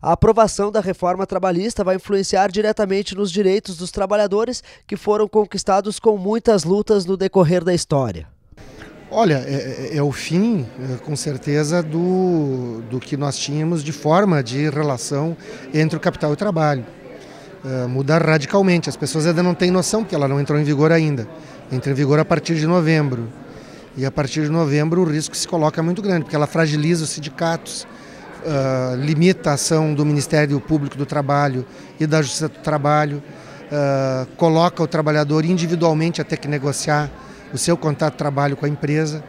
A aprovação da reforma trabalhista vai influenciar diretamente nos direitos dos trabalhadores que foram conquistados com muitas lutas no decorrer da história. Olha, é, é, é o fim, é, com certeza, do, do que nós tínhamos de forma de relação entre o capital e o trabalho. É, mudar radicalmente. As pessoas ainda não têm noção, porque ela não entrou em vigor ainda. Entra em vigor a partir de novembro. E a partir de novembro o risco se coloca muito grande, porque ela fragiliza os sindicatos, uh, ah, limita a ação do Ministério Público do Trabalho e da Justiça do Trabalho, uh, coloca o trabalhador individualmente a ter que negociar o seu contrato de trabalho com a empresa,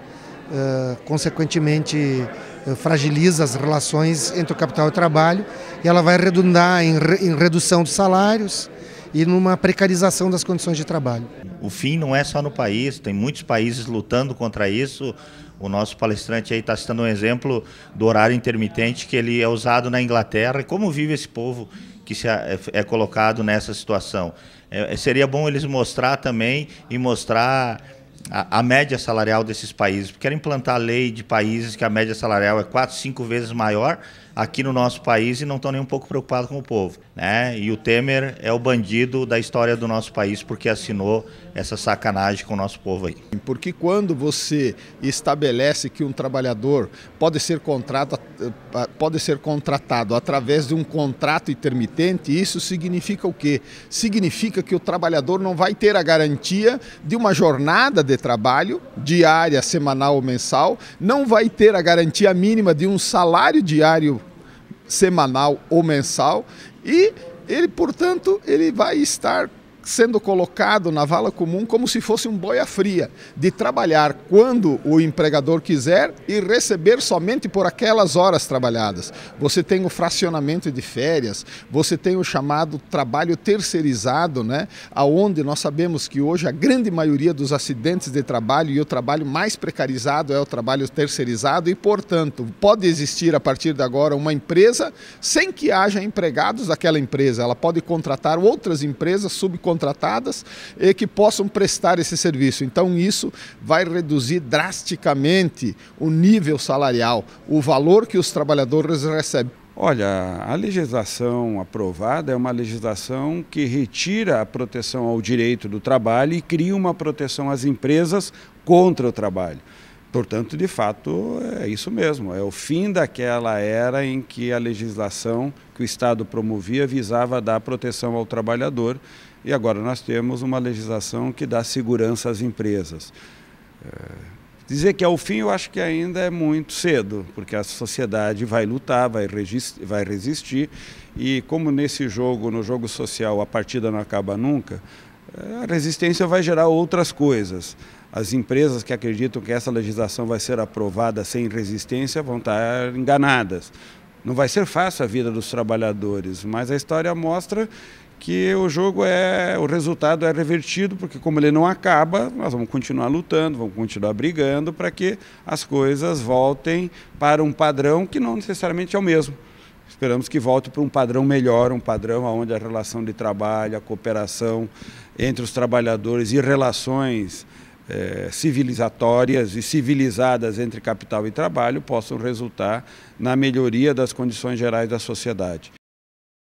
uh, consequentemente fragiliza as relações entre o capital e o trabalho e ela vai redundar em, re, em redução dos salários, e numa precarização das condições de trabalho. O fim não é só no país, tem muitos países lutando contra isso. O nosso palestrante aí está citando um exemplo do horário intermitente que ele é usado na Inglaterra. E como vive esse povo que se é, é colocado nessa situação? É, seria bom eles mostrar também e mostrar a, a, média salarial desses países. querem implantar a lei de países que a média salarial é quatro, cinco vezes maior aqui no nosso país e não estão nem um pouco preocupados com o povo. Né? E o Temer é o bandido da história do nosso país porque assinou essa sacanagem com o nosso povo aí. Porque quando você estabelece que um trabalhador pode ser, contratado eh, pode ser contratado através de um contrato intermitente, isso significa o quê? Significa que o trabalhador não vai ter a garantia de uma jornada de teletrabalho, diária, semanal ou mensal, não vai ter a garantia mínima de um salário diário, semanal ou mensal e ele, portanto, ele vai estar sendo colocado na vala comum como se fosse um boia fria, de trabalhar quando o empregador quiser e receber somente por aquelas horas trabalhadas. Você tem o fracionamento de férias, você tem o chamado trabalho terceirizado, né? Aonde nós sabemos que hoje a grande maioria dos acidentes de trabalho e o trabalho mais precarizado é o trabalho terceirizado e, portanto, pode existir a partir de agora uma empresa sem que haja empregados daquela empresa. Ela pode contratar outras empresas subcontratadas contratadas e que possam prestar esse serviço. Então, isso vai reduzir drasticamente o nível salarial, o valor que os trabalhadores recebem. Olha, a legislação aprovada é uma legislação que retira a proteção ao direito do trabalho e cria uma proteção às empresas contra o trabalho. Portanto, de fato, é isso mesmo. É o fim daquela era em que a legislação que o Estado promovia visava dar proteção ao trabalhador e agora nós temos uma legislação que dá segurança às empresas. É... Dizer que é o fim, eu acho que ainda é muito cedo, porque a sociedade vai lutar, vai, vai resistir, e como nesse jogo, no jogo social, a partida não acaba nunca, é, a resistência vai gerar outras coisas. As empresas que acreditam que essa legislação vai ser aprovada sem resistência vão estar enganadas. Não vai ser fácil a vida dos trabalhadores, mas a história mostra que o jogo é o resultado é revertido porque como ele não acaba nós vamos continuar lutando vamos continuar brigando para que as coisas voltem para um padrão que não necessariamente é o mesmo esperamos que volte para um padrão melhor um padrão onde a relação de trabalho a cooperação entre os trabalhadores e relações é, civilizatórias e civilizadas entre capital e trabalho possam resultar na melhoria das condições gerais da sociedade